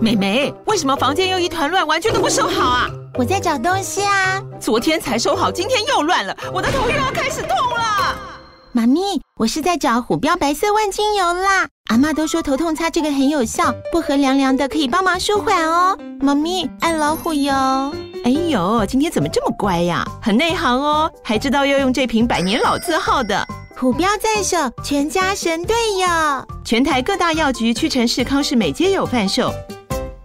美妹，为什么房间又一团乱，玩具都不收好啊？我在找东西啊。昨天才收好，今天又乱了，我的头又要开始痛了。妈咪，我是在找虎标白色万金油啦。阿妈都说头痛擦这个很有效，薄荷凉凉的可以帮忙舒缓哦。妈咪爱老虎油。哎呦，今天怎么这么乖呀？很内行哦，还知道要用这瓶百年老字号的。虎标在手，全家神队友。全台各大药局、屈臣氏、康氏美皆有贩售。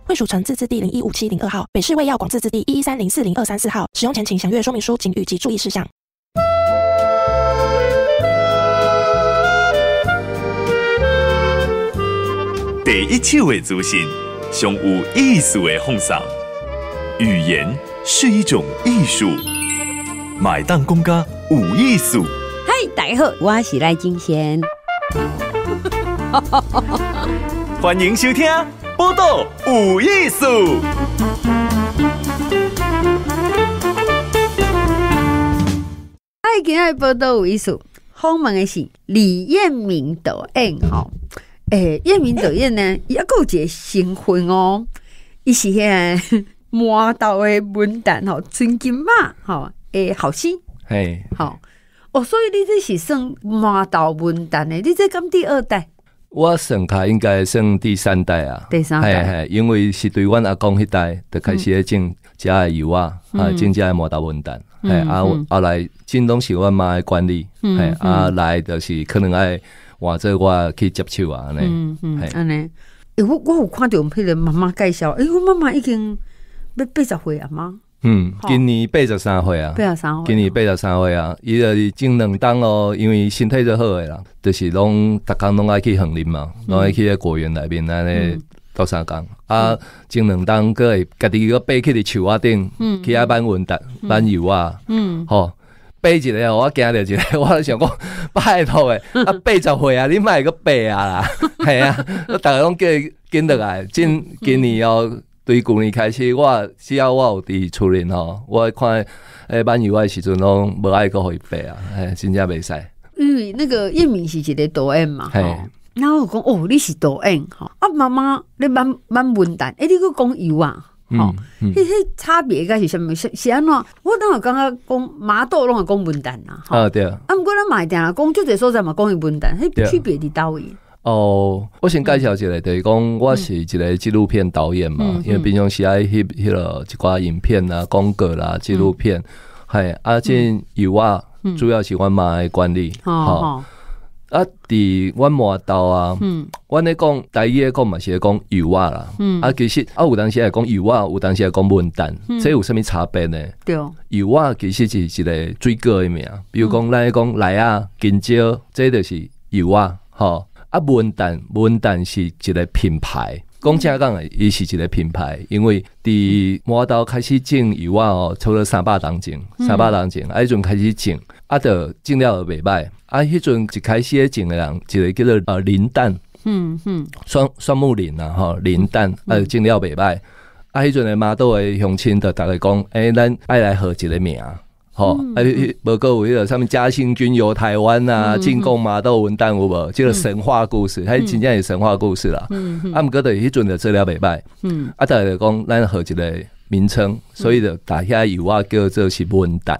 卫署成自制地零一五七零二号，北市卫药广自制地一三零四零二三四号。使用前请详阅说明书及注意事项。第一手的资讯，上有意思的放松。语言是一种艺术，买单公歌无艺术。嗨，大家好，我是赖金贤，欢迎收听《报道有意思》。嗨，今天的报道有意思。访问的是李彦明导演，哈，诶，彦明导演呢要过节新婚哦，一时呵，满道的门旦哦，春金马哈，诶，好心，嘿，好。哦，所以你这是算马豆混蛋的，你这刚第二代，我算她应该算第三代啊，第三代，因为是对阮阿公迄代就开始种芥的油啊，啊，种芥的马豆混蛋，哎，后后来金东是阮妈的管理，哎，啊来就是可能爱换做我去接手啊嗯嗯，哎呢，哎我我有看到我们佩玲妈妈介绍，哎我妈妈已经要八十岁阿妈。嗯，今年八十三岁啊，今年八十三岁啊。伊著是前两冬哦，因为身体最好诶啦，就是拢逐工拢爱去横林嘛，拢爱去个果园内面安尼斗三工啊。前两冬阁会家己阁爬去伫树仔顶，去遐挽运搭挽油啊。嗯，吼，爬一个仔，我惊着一个我都想讲 拜托诶啊。八十岁啊，你莫阁爬啊啦，系 啊，阁逐个拢叫伊跟落来。今今年哦。对，旧年开始，我只要我有伫厝里吼，我看诶班有诶时阵拢无爱互伊爬啊，哎，真正袂使。嗯，那个叶明是一个导演嘛，然后讲哦，你是导演吼，啊，妈妈，你蛮蛮笨蛋，诶，你个讲有啊，嗯，迄差别个是是是安怎？我当我刚刚讲马豆拢会讲笨蛋啊啊对啊，啊，毋过咱买定啊，讲就这所在嘛，讲伊笨蛋，迄区别伫导位。哦，我先介绍一个，就是讲我是一个纪录片导演嘛，因为平常时爱翕翕了一寡影片啦、广告啦、纪录片，系啊，兼油啊，主要阮我卖管理，哦啊，伫阮卖刀啊，嗯，阮咧讲第一讲嘛是讲油啊啦，嗯，啊其实啊有当时系讲油啊，有当时系讲文旦，即、以有啥物差别呢？对，油啊其实是一个水果诶名，比如讲咱咧讲梨啊、香蕉，即个是油啊，吼。啊，文旦，文旦是一个品牌，讲正讲诶，伊是一个品牌，因为伫马刀开始种以外哦，不了三百当种，三百当种，啊，迄阵开始种，啊，着种了袂歹，啊，迄阵一开始种诶人，一个叫做呃林旦，嗯哼，双双木林啦吼，林旦，啊，种了袂歹，啊，迄阵诶马刀诶乡亲着逐个讲，诶咱爱来合一个名。吼，迄迄无括有迄得啥物嘉兴军游台湾啊，进贡马豆文旦，有无？即个神话故事，迄真正是神话故事啦。嗯嗯。他们觉迄阵就做了袂歹。嗯。啊，个是讲咱号一个名称，所以就大家以我叫做是文旦。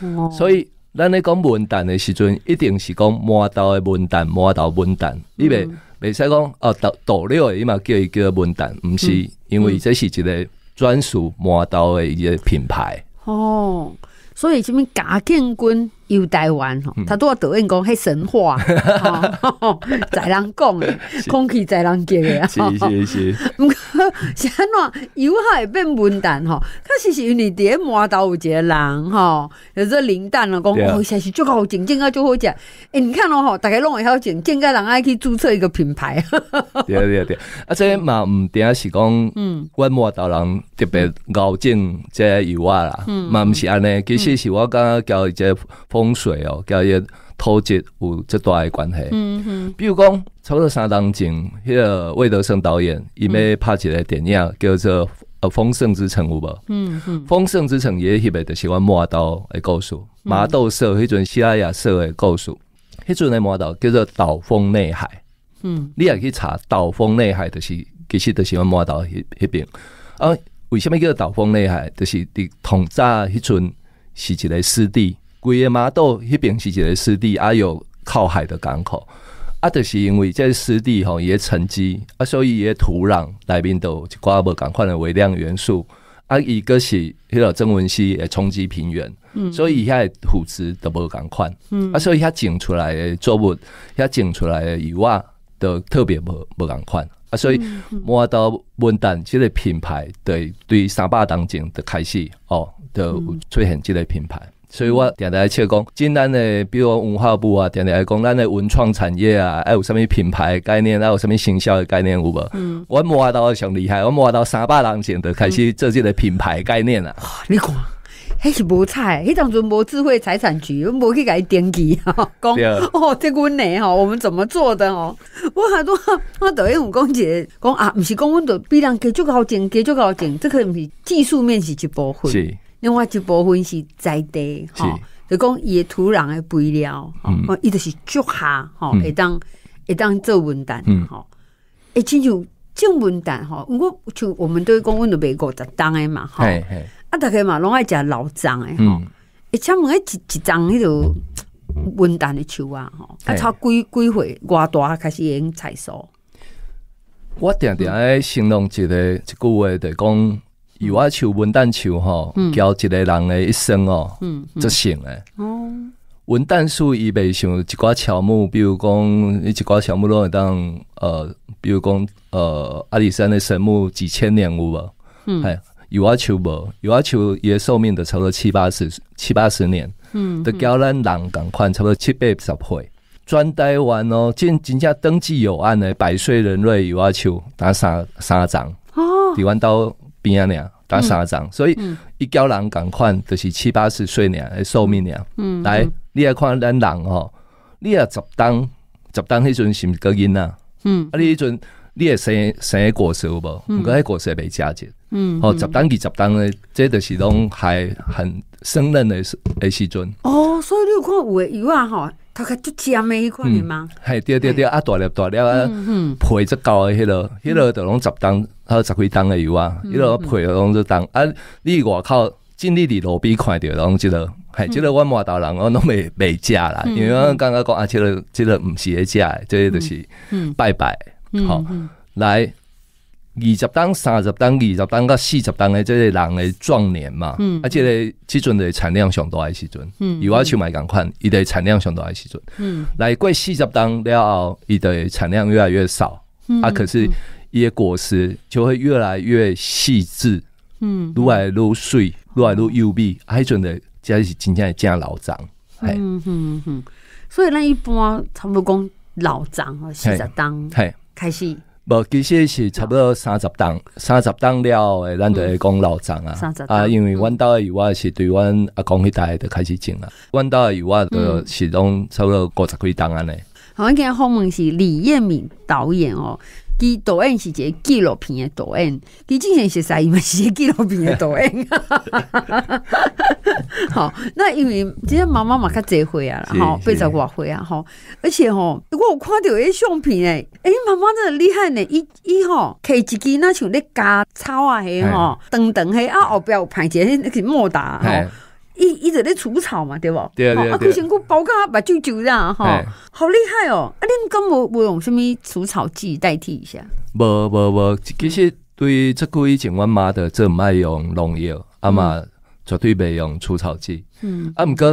哦。所以咱咧讲文旦的时阵，一定是讲马豆的文旦，马豆文旦，因为未使讲哦，斗斗料的伊嘛叫伊叫文旦，毋是因为这是一个专属马豆的一个品牌。哦。所以，什么假建军游台湾吼，他都要抖音讲，迄神话，哈，在人讲诶，空气在人结诶，是是是。是安怎有海变笨蛋吼，确实是你点码头有一个人哈，叫做林蛋啊，讲哦，确实足好静静个足好食。哎，你看了吼，大概拢会晓静静个人爱去注册一个品牌。对 对对，而且嘛，毋定是讲，嗯，阮码头人特别咬精，即油啊啦，嗯，嘛毋是安尼，其实是我刚刚交一个。风水哦，甲伊土质有这大诶关系。嗯哼，比如讲，差不多三当今，迄个魏德胜导演，伊咪拍一个电影叫做《呃丰盛之城》有无？嗯哼，《丰盛之城》也是迄边就喜欢马刀诶故事，马豆树，迄阵西拉雅树诶故事，迄阵诶马刀叫做岛风内海。嗯，你也去查岛风内海，就是其实就是喜欢马刀迄迄边。啊，为什么叫岛风内海？就是伫同早迄阵是一个湿地。规个马岛，迄边是一个湿地，啊有靠海的港口，啊，就是因为这湿地吼，伊嘅沉积啊，所以伊嘅土壤，来面都寡无共款的微量元素，啊，伊个是迄个曾文熙诶冲击平原，所以伊个土质都无款，嗯，啊，所以遐种出来作物，遐种出来鱼蛙都特别无无共款。啊，所以马到温带这个品牌，对对三百当中的开始，哦，的出现这个品牌。所以我定爱去讲，今咱的比如文化部啊，定爱讲咱的文创产业啊，爱有啥物品牌概念，爱有啥物营销的概念有无？我摸下到上厉害，我摸到三百人前头开始这些的品牌概念啊。你看。迄是无菜，迄当作无智慧财产局，无去伊登记啊，讲哦，这阮你哦，我们怎么做的哦？我很多 我抖音我讲一讲啊，不是讲，我着比人给足个好整，给足个好这这能是技术面是部分。是另外一部分是栽地，吼，就讲野土壤的肥料，嗯，伊就是脚下，吼，会当会当做文旦嗯，吼，一亲像种文旦吼，我就我们都会讲阮都卖五十档的嘛，哈，啊，大个嘛，拢爱食老粽的，吼，一请问一一张迄条文旦的树啊，哈，啊，它几几岁偌大开始用采收，我定定爱形容一个一句话的讲。油啊球、文旦球吼，交一个人的一生哦，就成哦。文旦树伊袂像一寡乔木，比如讲一寡乔木拢当呃，比如讲呃阿里山的神木几千年有无？嗯，有啊球无，有啊球伊的寿命的差不多七八十七八十年，嗯，都交咱人共款差不多七八十岁。转台湾哦，真真家登记有案的百岁人类有啊球打三三张哦，台湾兜边啊俩。打三仗，所以伊交人赶快，就是七八十岁呢，诶，寿命呢，来，你也看咱人吼，你也十当十当迄阵是毋是高音呐？嗯，啊，你迄阵你也生生果世无？嗯，过迄果世被嫁接，嗯，哦，十当二十当呢，这就是拢还很胜任的时的时阵。哦，所以你有看有的有啊吼。他个就尖的一块的吗？系，对对对，啊大粒大粒啊，培只高的迄落迄落就拢杂还有十几当的油啊，迄落培拢就当啊。你外口真你伫路边看到拢即落，还即落我外头人，我拢未未食啦，因为感觉讲啊，即落即落毋是食的，即个就是拜拜，好来。二十担、三十担、二十担到四十担的，这个人的壮年嘛。嗯。而且咧，即阵的产量上多的时阵。嗯。如果去买柑款，伊的产量上多的时阵。嗯。来过四十担了，后，伊的产量越来越少。嗯。啊，可是伊的果实就会越来越细致。嗯。愈来愈碎，愈来愈幼碧，还准的，即是真正系正老张。嗯嗯嗯。所以，那一般差不多讲老张和四十担，嘿，开始。无，其实是差不多三十档，三十档了，咱就会讲老张啊三十啊，因为阮兜的油啊是对阮阿公一代就开始阮了，的油啊，都是拢差不多五十几档安尼。好，今天后问是李彦敏导演哦。伊导演是一个纪录片的导演，伊之前是啥？伊嘛是一个纪录片的导演。吼，那因为即个妈妈嘛较济岁啊，吼，八十偌岁啊，吼，而且吼，我有看到迄相片诶，诶、妈妈真厉害呢，伊伊吼，摕一支若像咧加草啊，嘿吼，长长嘿啊，后壁有排一个迄个莫打吼。伊伊直咧除草嘛，对不？对啊对啊。啊，佮前包竿啊，白就啾㖏，哈，好厉害哦！啊，恁敢无无用啥物除草剂代替一下？无无无，其实对即久以前阮妈的，这毋爱用农药，啊嘛绝对袂用除草剂。嗯，啊，毋过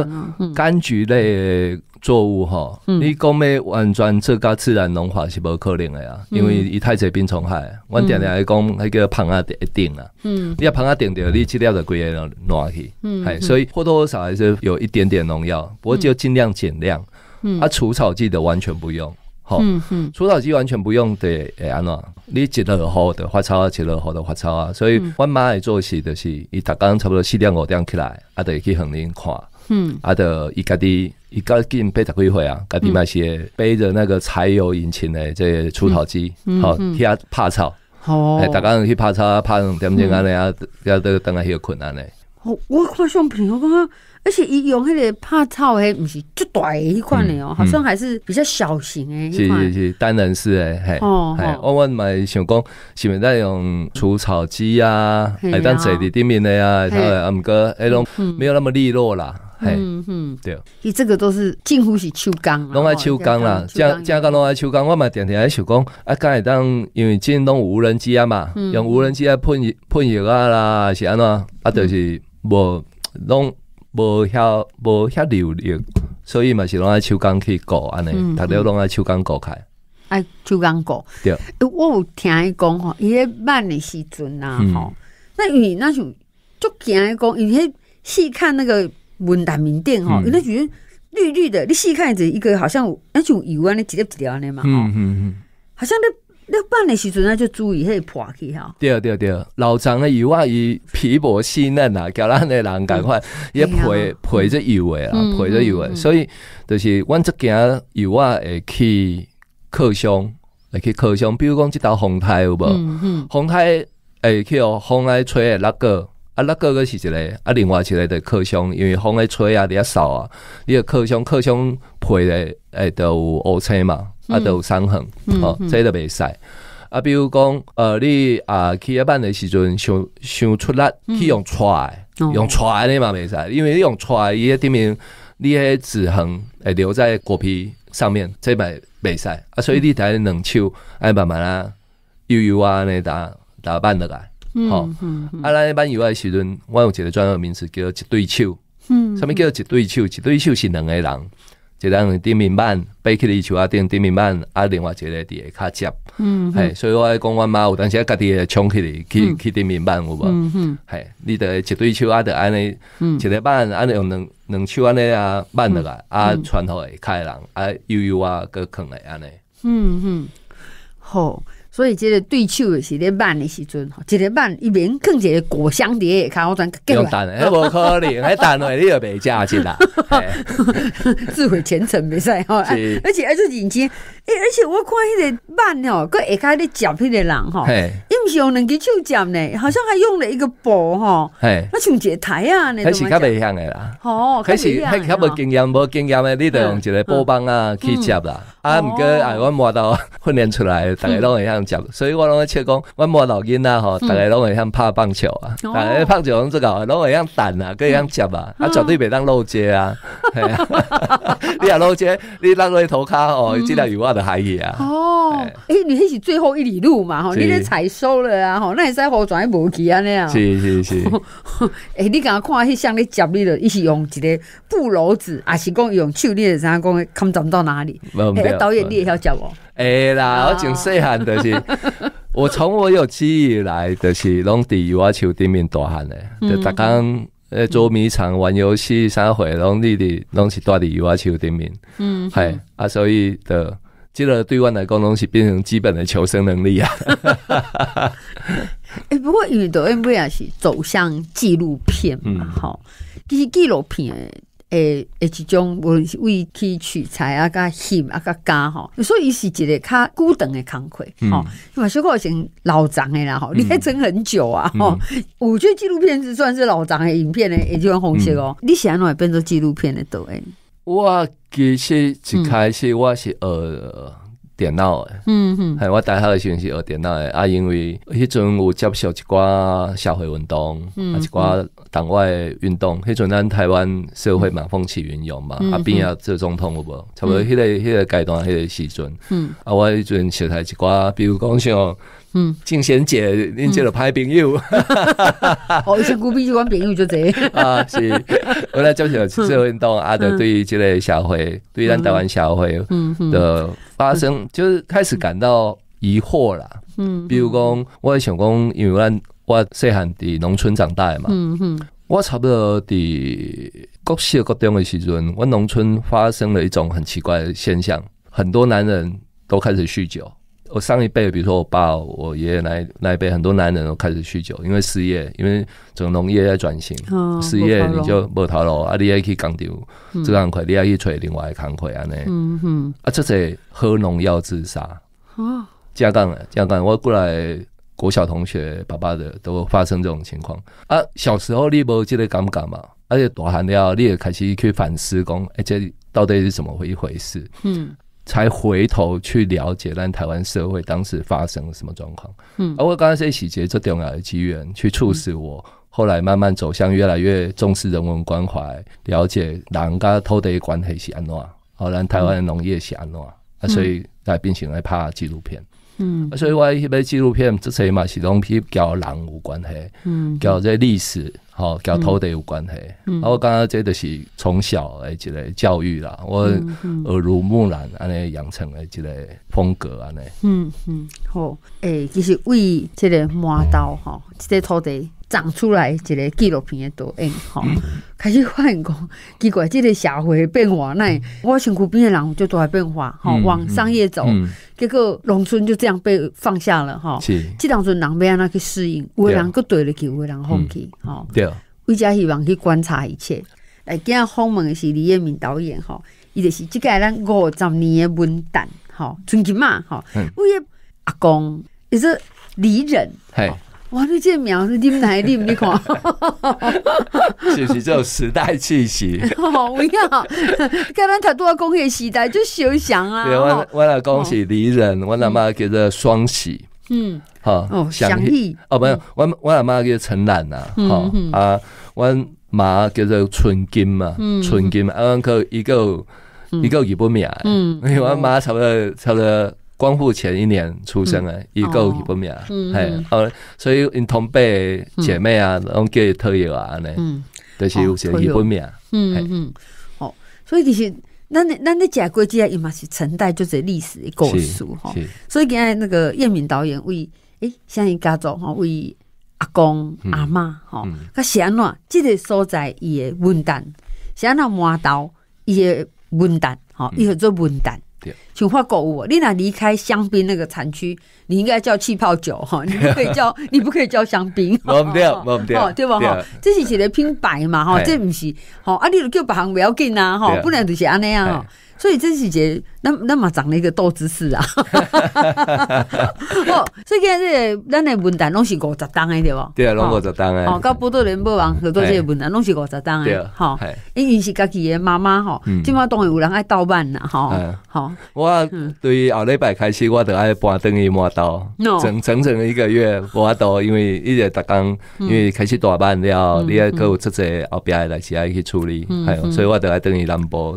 柑橘类。作物吼，你讲要完全这个自然农法是无可能的啊，因为伊太侪病虫害。我常常爱讲，迄个棚啊一定啊，嗯，你棚啊顶顶，你资料规个人烂去，嗯，哎，所以或多或少还是有一点点农药，不过就尽量减量。嗯，啊，除草剂的完全不用，吼，嗯哼，除草剂完全不用的，安怎？你一落雨的发草啊，一落雨的发草啊，所以我妈会做事就是，伊逐工差不多四点五点起来，阿得去横林看，嗯，阿得伊家己。伊刚进八十几岁啊，家己买些背着那个柴油引擎的这些除草机，好，去遐拍草。哦，大家去拍草，拍两点钟安尼啊，也得等下许困安尼。我我看相片，我刚刚。而且伊用迄个怕草的，毋是就短一款的哦，好像还是比较小型诶是是是，当然是诶，嘿。哦。我我买想讲，是毋是用除草机啊？还当坐伫顶面诶呀？啊毋过哎侬没有那么利落啦，嘿。嗯对。伊这个都是近乎是秋工，拢爱秋工啦，将将个拢爱秋工，我嘛天天爱想讲，啊，刚才当因为今拢无人机啊嘛，用无人机来喷喷药啊啦，是安怎啊，就是无拢。无遐无遐流量，所以嘛是拢爱手工去搞安尼，逐家拢爱手工搞开。爱手工搞，对。我我听伊讲吼，伊迄慢的时阵呐，吼，那伊那就就惊伊讲，伊迄细看那个文台面顶吼，伊那就绿绿的，你细看着一个好像那种油尼一粒一粒条尼嘛，吼，好像那。那办的时阵呢，就注意去破去哈。对对对，老张的油啊，伊皮薄细嫩啊，叫咱的人赶快也陪陪只油的啊，陪只油的。所以就是，阮最近油啊，会去客乡，会去客乡，比如讲即到风台有无？风台会去哦，风来吹的那个。啊，那个个是一个啊，另外一个的刻箱，因为风咧吹啊，你一扫啊，你个刻箱刻箱皮咧，诶，都有凹车嘛，啊，都有伤痕，好，这都袂使。啊，比如讲，呃，你啊，去一瓣的时阵，想想出力，去用踹，用刷呢嘛袂使，因为你用踹，伊个顶面，你个纸痕，会留在果皮上面，这摆袂使。啊，所以你得两手，爱慢慢啊，悠悠啊，你打打板落来。好，啊，咱一般游诶时阵，我有一个专用名词叫一对手，嗯，什物叫一对手？一对手是两个人，一人顶面板背起嚟就啊顶顶面板，啊另外一个伫下卡接，嗯，嘿，所以我爱讲，我妈有当时家己也冲起嚟去去顶面板，有无？嗯嗯，嘿，你得一对手啊得安尼，一个板安尼用两两手安尼啊板落来啊穿好，诶人啊悠悠啊搁肯来安尼，嗯嗯，好。所以，即个对手是咧慢的时阵，一个慢一边囥一个果香蝶，看我转个。有等，迄无可能，还等落你就袂食起来。自毁前程袂使吼，而且还是认真。哎，而且我看迄个慢吼，佮下加咧接迄个人吼。用人家手掌呢，好像还用了一个布哈，那像解台啊，那是较未向的啦。哦，开始还较无经验，无经验的，你得用一个布棒啊去接啦。啊，过啊，我摸到训练出来，大家拢会向接，所以我拢会笑讲，我摸到鹰仔哈，大家拢会向拍棒球啊，大家拍球拢在搞，拢会向打啊，可以向接啊，啊，绝对别当漏接啊。你啊漏接，你落在头卡哦，尽量有我的海义啊。哦，哎，你开始最后一里路嘛，哈，你在采收。了啊，吼，那也塞好全无奇安尼啊！是是是，哎，你刚刚看那些像你接你的一起用一个布篓子，还是讲用手旧知咱讲看找到哪里？哎，导演你也晓接哦？哎啦，我从细汉就是，我从我有记忆来的，是拢地娃娃球顶面大汉的，就大家呃捉迷藏、玩游戏啥会，拢呢的拢是带地娃娃球顶面，嗯，系啊所以的。接个对外的沟通是变成基本的求生能力啊！哎，不过雨的 m 不也是走向纪录片嘛，哈，其实纪录片诶，一种无论是为去取材啊，加摄啊，加加哈，所以是一个较孤等的工慨，哈，因为小搞型老长的啦，吼，你还撑很久啊，哈，我觉得纪录片是算是老长的影片呢，一种形式哦。你想来变做纪录片的多哎？我其实一开始我是学电脑诶，系我大学诶时阵是学电脑诶，啊，因为迄阵有接受一寡社会运动，嗯啊，一寡党外运动，迄阵咱台湾社会嘛风起云涌嘛，啊，变啊做总统有无？差不多迄个迄个阶段迄个时阵，嗯，啊，我迄阵学一寡，比如讲像。嗯，静贤姐，恁这个歹朋友，哦，以古比就朋友就这 啊，是，我来讲起来，社会运动，啊的，对于这类社会，对于咱台湾社会的发生，就是开始感到疑惑了。嗯，比如讲，我想讲，因为咱我细汉伫农村长大嘛，嗯哼，我差不多伫各式各中的时阵，我农村发生了一种很奇怪的现象，很多男人都开始酗酒。我上一辈，比如说我爸、我爷爷那那一辈，很多男人都开始酗酒，因为失业，因为整农业在转型，失业你就没头路啊！你爱去工厂，这个行你爱去找另外的安尼，嗯哼，啊，这些喝农药自杀哦，这样干，这样干，我过来国小同学爸爸的都发生这种情况啊！小时候你无这个感觉嘛？而且大汉了你也开始去反思，讲、哎，这到底是怎么一回事？嗯。才回头去了解，咱台湾社会当时发生了什么状况。嗯，而我刚才在总结这重要的机缘，去促使我后来慢慢走向越来越重视人文关怀，了解人家偷的关系是安怎，而咱台湾的农业是安怎。啊，所以才变成来拍纪录片。嗯，所以我迄些纪录片之些嘛是两去交人有关系，嗯，交这历史。吼，交土地有关系。嗯、啊，我感觉这都是从小诶一个教育啦，我耳濡目染，安尼养成诶一个风格安尼。嗯嗯，好，诶，就是为这个磨刀吼，这个土地。长出来一个纪录片的导演吼，开始发现讲，奇怪，这个社会变化，那我想苦边的人就都在变化，吼，往商业走，结果农村就这样被放下了，吼，即这当中人要安怎去适应，的人搁对了去，的人放弃吼，对啊。为家希望去观察一切，来，今访问的是李彦明导演，吼，伊就是这个咱五十年的文旦，吼，春敬嘛，吼，为鸦阿公伊说离人，嘿。哇，你这苗 是拎来拎你看，哈哈就是这种时代气息。好，不要，刚刚才多少恭喜时代就休想啊！对，我我老公是离人，我老妈叫做双喜，嗯，好，哦，祥意哦，没有，我我阿妈叫陈兰呐，好啊，我妈叫做春金嘛，春金啊，我哥一个一个日本名，嗯，因为我妈差不多差不多。光复前一年出生的，一个日本名，嘿，好，所以因同辈姐妹啊，拢叫伊特有啊，安尼，就是有些日本名，嗯嗯，好，所以其实，那那那几个国家，伊嘛是承载就是历史的故事哈。所以今天那个叶敏导演为，诶，相伊家族哈，为阿公阿妈哈，他想了，这个所在也混蛋，想了摸刀也混蛋，哈，以后做混蛋。请话购物你 i 离开香槟那个产区，你应该叫气泡酒哈，你不可以叫，你不可以叫香槟，不 对，对吧？哈，这是一个品牌嘛，哈，这不是，哈，啊，你叫别行不要紧啊，哈，不然就是那样。所以这几节那那么长了一个豆子似的哦，所以现在咱的文答拢是五十档的对不？对啊，拢五十档的。哦，到波多联播网合作这个文答拢是五十档的。对啊，好，因为是家己的妈妈哈，今嘛当然有人爱倒班呐哈。好，我对于后礼拜开始，我都爱搬登伊摩刀，整整整一个月摩刀，因为一直打工，因为开始大班了，你也要搁有出这后边的代志要去处理，所以，我都爱等于连播。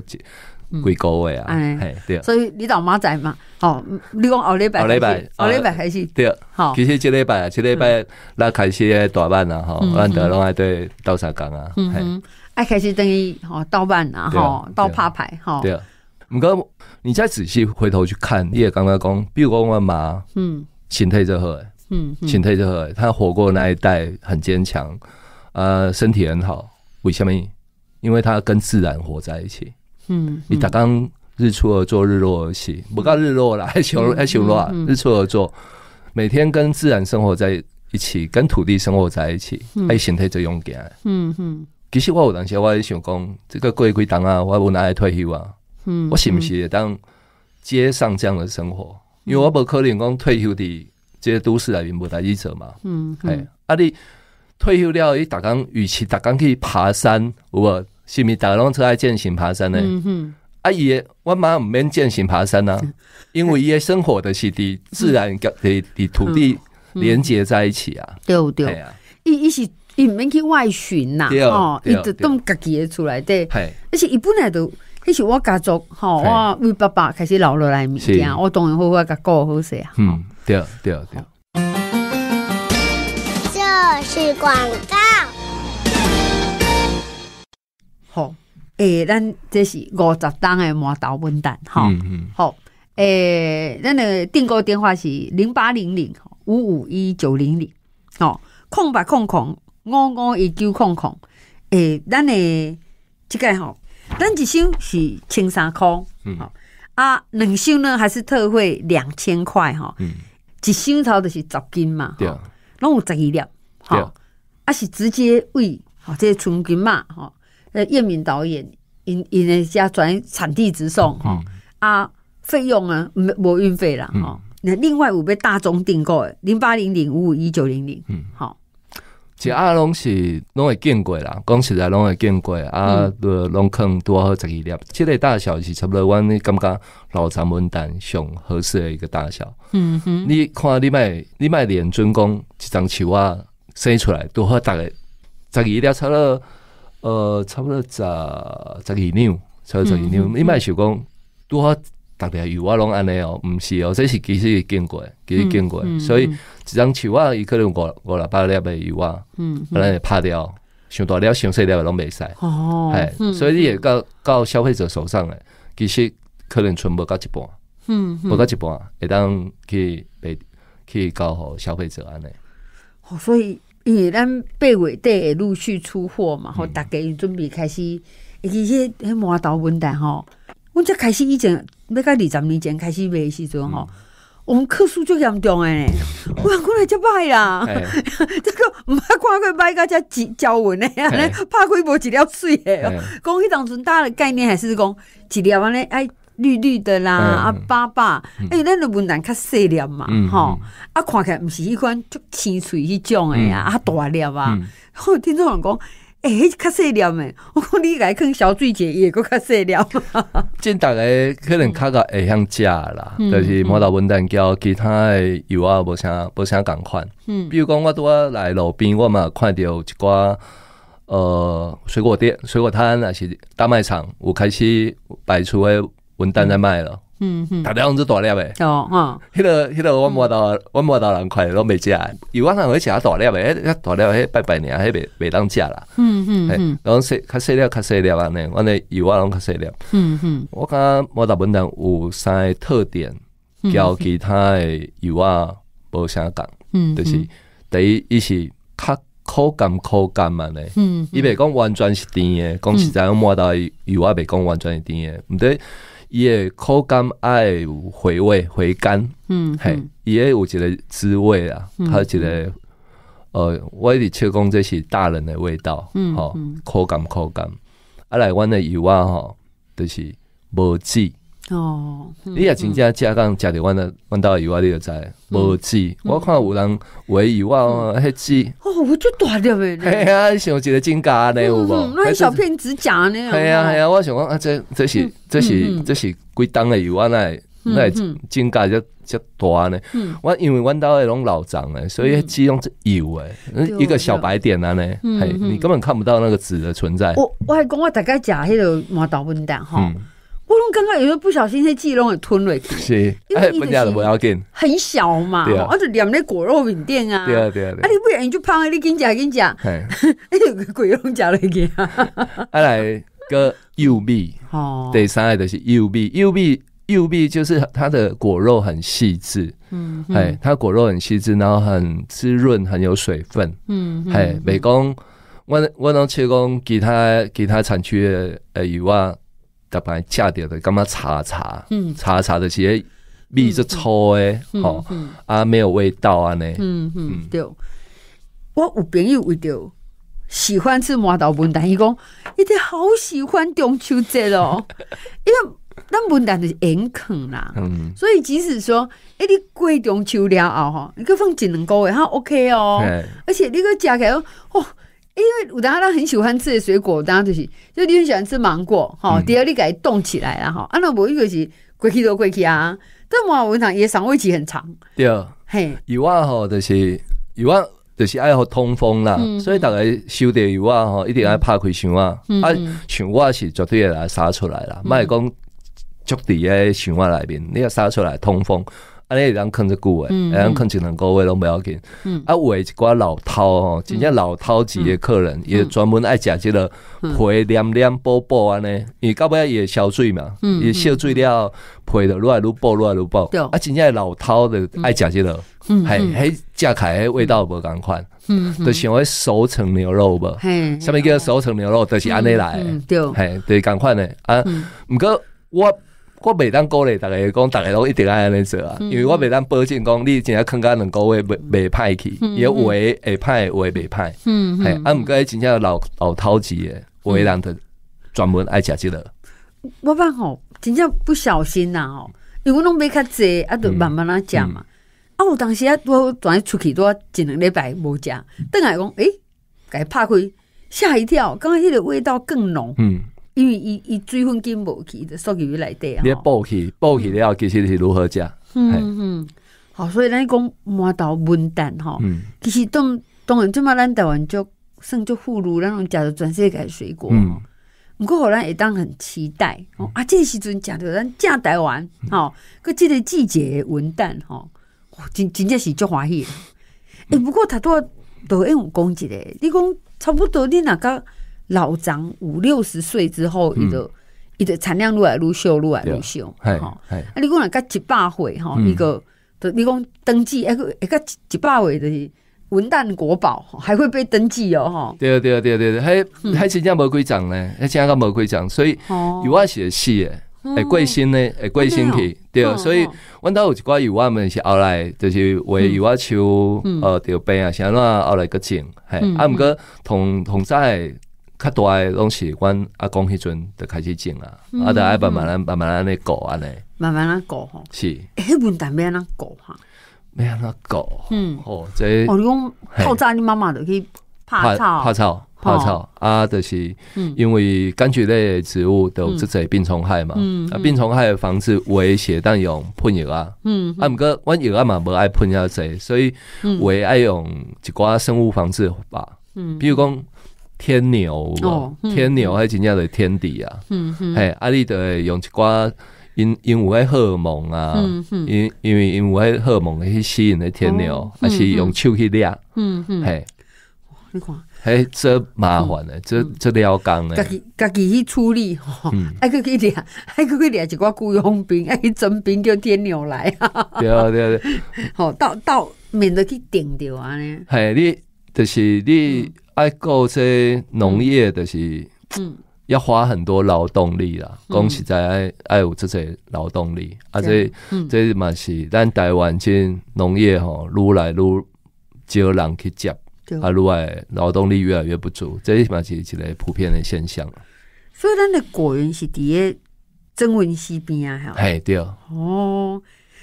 几个位啊？哎，对，所以你老妈在嘛？哦，你讲后礼拜，后礼拜，后礼拜开始，对，好，其实这礼拜，这礼拜那开始打板啊，哈，难得拢爱对刀山讲啊，嗯哼，爱开始等于哈刀板啊，哈，刀趴牌哈，对啊。唔过你再仔细回头去看，你也刚刚讲，比如讲我妈，嗯，进退之后，嗯，进退之后，她活过那一代很坚强，呃，身体很好，为什么？因为她跟自然活在一起。嗯，你打刚日出而作，日落而息，不告日落了，还起还起落日出而作，每天跟自然生活在一起，跟土地生活在一起，爱身体就用劲。嗯哼，其实我有当时我也想讲，这个过几档啊，我无拿来退休啊。嗯，我是不是当街上这样的生活？因为我不可能讲退休的这些都市里面无大起走嘛。嗯，哎，啊你退休了，伊打工，与其打工去爬山，有无？是逐个拢车爱健行爬山呢？嗯啊姨，我妈毋免健行爬山呐，因为伊个生活的是伫自然跟伫伫土地连接在一起啊。对对，伊伊是伊免去外寻呐，哦，伊只家己结出来对。而且一来都，迄是我家族，吼，我为爸爸开始留落来物啊，我当然好甲搞好势啊。嗯，对对对。这是广告。好，诶，咱这是五十档的魔豆混蛋，哈，好，诶，咱的订购电话是零八零零五五一九零零，好，空白空空五五一九空空，诶，咱的这个吼，咱一箱是千三空，好，啊，两箱呢还是特惠两千块哈，一箱头就是十斤嘛，对啊，拢有十二粒，对啊，是直接喂，啊这个纯金嘛，吼。呃，叶明导演，因因人家转产地直送，啊，费用啊，没没运费了哈。那另外五杯大宗订购，零八零零五五一九零零，好。这啊拢是拢会见过啦，讲实在拢会见过啊。拢坑多好十二粒，这个大小是差不多，我感觉刚老长文旦上合适的一个大小。嗯哼，你看你卖你卖连尊公一张球啊，生出来多好大个，十二粒差不多。呃，差不多十、十二年，差不多十二两。你卖讲，拄好逐别油啊，拢安尼哦，毋是哦，这是其实伊经过，其实经过，所以一张树啊，伊可能五五六百粒的嗯，啊，可能拍掉，上大了、上少的拢未使。哦，系，所以也到到消费者手上的，其实可能存不到一半，嗯，不到一半，会当去去搞好消费者安尼。哦，所以。因为咱八月底会陆续出货嘛，吼，大家准备开始一迄迄磨刀稳蛋吼。我这开始以前，那个二十年前开始卖的时阵吼，我们克数就严重诶，我过来就卖呀，这个唔怕亏，卖个只几诶，文的，怕开无一条水哎。讲迄当阵大的概念还是讲一条安尼爱绿绿的啦，啊，爸爸，哎，那个文旦较细粒嘛，吼，啊，看起来毋是迄款就清脆迄种的呀，啊大粒啊，嘛。我听众人讲，哎，较细粒的，我讲你来啃小嘴姐，也够较细粒。今 大个可能看到会样食啦，就是摩达文旦交其他油啊，无啥无啥共款。嗯，比如讲，我都来路边，我嘛看到一寡呃水果店、水果摊那是大卖场，有开始摆出诶。文旦在卖了，嗯嗯，大家条子大粒呗，哦嗯，迄个迄个我摸到我摸到两块都没价，有瓦龙会其他大粒呗，哎大粒诶拜拜年诶，袂袂当价啦，嗯嗯嗯，然后较细粒较细粒安尼，我呢有瓦拢较细粒，嗯嗯，我感觉摸到文旦有三个特点，交其他诶有瓦无相讲，嗯，就是第一一是较口感口感安尼，嗯，伊袂讲完全是甜诶，讲实在我摸到有瓦袂讲完全是甜诶，唔对。伊诶口感爱回味回甘，嗯嘿，伊诶有一个滋味啊，他一个呃，我得且讲这是大人的味道，嗯吼，口感口感，啊，来，阮的以外吼，都是无籽。哦，你也真正加讲，食到弯的弯到油啊，你就知无纸。我看有人为油啊，迄纸哦，我好，就大了袂。哎呀，想记个真假呢，有无？那小片指甲呢？哎呀，哎呀，我想讲啊，这这是这是这是贵当的油啊，那那真假就就大呢。我因为弯到那种老长的，所以只用是油诶，一个小白点啊呢，嘿，你根本看不到那个纸的存在。我我还讲我大概食迄个麻豆笨蛋哈。我拢刚刚有时候不小心些鸡拢里吞了，是，哎不要的不要紧。很小嘛，而且连那果肉饼店啊，对啊对啊，啊你不然你就胖，你跟讲跟讲，哎，鬼拢嚼了去 啊。来，个 u B，哦，第三个就是 U B，U B，U B 就是它的果肉很细致，嗯，哎，它果肉很细致，然后很滋润，很有水分，嗯，哎，美讲我我能吃工其他其他产区的呃以外。要把食掉的，干嘛查查？查查的，其实味是粗哎，好啊，没有味道啊呢。嗯嗯，对。我有朋友为掉，喜欢吃麻豆笨蛋，伊讲伊就好喜欢中秋节咯，因为那旦蛋是硬啃啦。嗯。所以即使说一你过中秋了后哈，你可放几两个，哈 OK 哦。而且你可加起哦，因为我大家都很喜欢吃的水果，大家就是，就你很喜欢吃芒果，哈，第二你给它冻起来啦，哈，啊那我一个是过去都过去啊，但冇我讲也肠胃期很长。对，嘿，有啊吼，就是有啊，就是爱好通风啦，所以大家收点有啊吼，一定要拍开窗啊，啊，窗户是绝对要杀出来啦，冇系讲足地在窗户内边，你要杀出来通风。安尼会通啃得久的，会通啃一两个月拢袂要紧。啊，有诶一寡老饕吼，真正老饕级个客人伊专门爱食即个皮黏黏薄薄安尼，伊到尾伊会烧水嘛，伊会烧水了皮着愈来愈薄愈来愈薄。啊，真正老饕的爱食即个，嗯，嘿，食起来迄味道无共款，嗯，就是红诶手层牛肉无，嗯，甚物叫做手层牛肉就是安尼来的，著对共款的。啊，毋过我。我袂当鼓励大家讲，大家拢一定爱安尼做啊，因为我袂当保证讲，你真正肯家两个月袂袂歹去，也胃会歹，胃袂歹。嗯嗯。啊，过伊真正老老挑的，诶，的人特专门爱食即个。我办觉真正不小心呐吼，因为拢袂较济，啊，就慢慢仔食嘛。啊，我当时啊，我转出去多一两礼拜无食，等来讲，诶，甲伊拍开，吓一跳，刚刚迄个味道更浓。嗯。因为伊伊水分根本去，就缩入要来底啊。你补去补去了后，其实是如何食？嗯嗯，好，所以咱讲满头文蛋吼，其实当当然，即末咱台湾就算就葫芦那种，假如转界改水果嗯。不过后来也当很期待哦啊，这个时阵食着咱正台湾吼，可这个季节文蛋吼，真真正是足欢喜。诶，不过他都都用讲一的，你讲差不多，你哪个？老长五六十岁之后，一个一个产量陆来陆秀，陆来陆秀，哈。啊，你讲人家一百岁哈，一个，你讲登记一个一个吉巴会的文旦国宝，还会被登记哦，吼，对啊，对啊，对啊，对啊，还还真正冇规章呢，还真在冇规章，所以有我写戏诶，诶，贵姓呢？诶，贵姓体？对所以阮兜有一寡油我们是后来就是为油要求，呃，调兵啊，啥啦，后来个钱，嘿，啊，毋过同同在。较大，拢是阮阿公迄阵就开始种啊，阿得爱慢慢、慢慢、慢慢安尼安尼，慢慢安顾吼。是，迄边但要安顾哈，没安过。嗯，哦，这我用泡扎你妈妈就可以。草，拍草，拍草啊！就是，嗯，因为柑橘类植物都即个病虫害嘛，嗯，啊，病虫害防治，我也写但用喷药啊，嗯，啊，毋过我药啊嘛无爱喷下济，所以我也爱用一寡生物防治法，嗯，比如讲。天牛哦，天牛还真正的天敌啊？嗯哼，嘿，阿丽的用一寡因因为荷尔蒙啊，嗯因因为因为荷尔蒙去吸引的天牛，还是用手去量？嗯哼，嘿，你看，嘿，这麻烦的，这这了工的，家己家己去处理，吼，还去去量，还去去量一挂雇佣兵，还哎，征兵叫天牛来啊！对对对，好到到免得去顶着啊！呢，嘿，你就是你。爱搞这农业，的是嗯，要花很多劳动力啦。恭喜在爱爱有这些劳动力，啊，且嗯，这嘛是，咱台湾进农业吼，愈来愈少人去接，啊，愈来劳动力越来越不足，这是嘛是一个普遍的现象。所以咱的果园是伫个增温西边啊，嘿，对哦。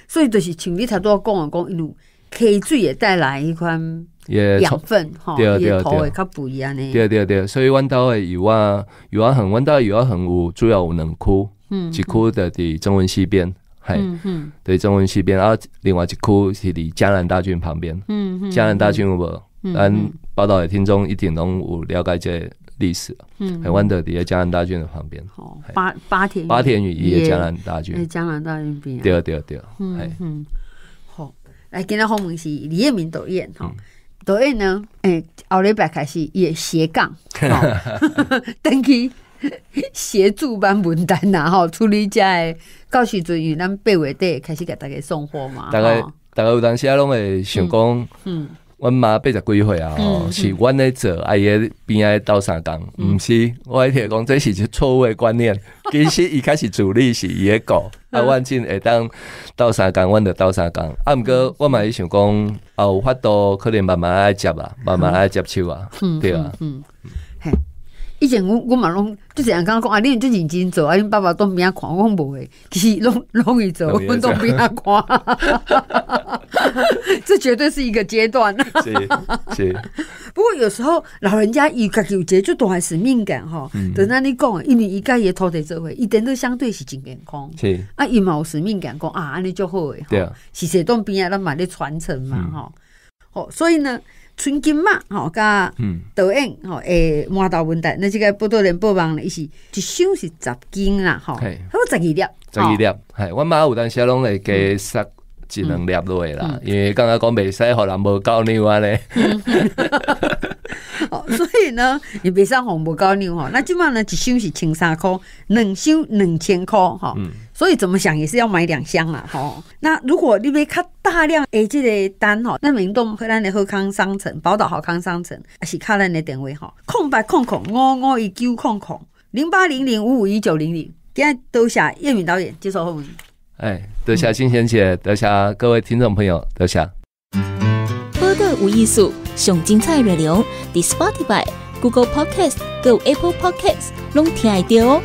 所以就是像你拄多讲啊讲，一路溪水也带来一款。也养分，对啊对啊，较不一样呢。对对对，所以阮兜诶，伊话伊很，横，兜的伊话横有主要有两区，嗯，一区伫伫中文西边，嘿，嗯，对，中文西边，啊，另外一区是伫江南大郡旁边，嗯嗯，江南大郡有无？咱报道诶听众一定拢有了解这历史，嗯，海湾伫伫江南大郡的旁边，哦，巴巴田，巴田与也江南大郡，江南大郡边，对啊对啊对啊，嗯嗯，好，来今仔访问是李彦明导演，吼。所以呢，哎，后礼拜开始也斜杠，等 去协助办文单然后处理起来，到时阵有咱八月底开始给大家送货嘛，大概大概有当时拢会想讲，嗯。阮妈八十几岁啊，吼、是阮咧做，阿爷边爱斗相共，毋、是，我爱听讲这是一错误诶观念。其实伊开始主力是伊诶顾，啊，阮真会当斗相共，阮着斗相共。啊，毋过我嘛会想讲，啊，有法度可能慢慢爱接啊，慢慢爱接手啊，嗯、对啊。嗯以前我我嘛拢就这样刚刚讲啊，你就认真做啊，你爸爸都边看，我讲无诶，其实拢拢会做，我们都边下看。这绝对是一个阶段是是，不过有时候老人家一己有节奏，都还使命感哈。等下你讲，因为一届也拖在做会，一点都相对是真健康。是啊，一有使命感，讲啊，安尼就好诶。对啊，是侪当边啊，咱嘛咧传承嘛哈。吼、所以呢，春金嘛，吼、哦，甲导演，吼、诶，马导文旦，那即个报道人报网呢，伊是一箱是十斤啦，吼、哦，好十二粒，十二粒，系、哦，我妈有当时拢会加十。只能捏入啦，因为刚刚讲未使互人无高你啊咧，所以呢，你别上红无高你吼。那今晚呢，一箱是千三块，两箱两千块哈。所以怎么想也是要买两箱啦哈。那如果你没看大量诶这个单吼，那明洞和咱的浩康商城、宝岛好康商城也是靠咱的电位哈。空白空空五五一九空空零八零零五五一九零零。现在都写叶敏导演接受后文。哎，德霞金贤姐，德霞各位听众朋友，德霞。播客无艺术，享精彩热流。t h Spotify、Google Podcast、Go Apple Podcast 拢听爱听哦。